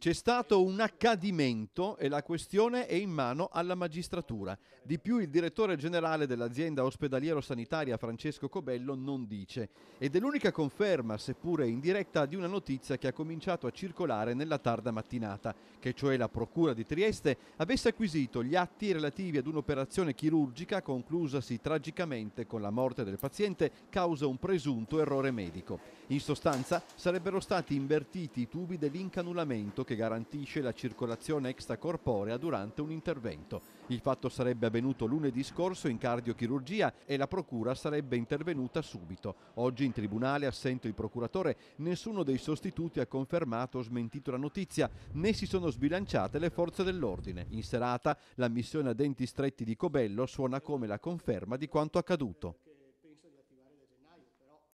C'è stato un accadimento e la questione è in mano alla magistratura. Di più il direttore generale dell'azienda ospedaliero-sanitaria Francesco Cobello non dice ed è l'unica conferma, seppure indiretta, di una notizia che ha cominciato a circolare nella tarda mattinata, che cioè la Procura di Trieste avesse acquisito gli atti relativi ad un'operazione chirurgica conclusasi tragicamente con la morte del paziente causa un presunto errore medico. In sostanza sarebbero stati invertiti i tubi dell'incanulamento che garantisce la circolazione extracorporea durante un intervento. Il fatto sarebbe avvenuto lunedì scorso in cardiochirurgia e la procura sarebbe intervenuta subito. Oggi in tribunale, assente il procuratore, nessuno dei sostituti ha confermato o smentito la notizia, né si sono sbilanciate le forze dell'ordine. In serata la missione a denti stretti di Cobello suona come la conferma di quanto accaduto.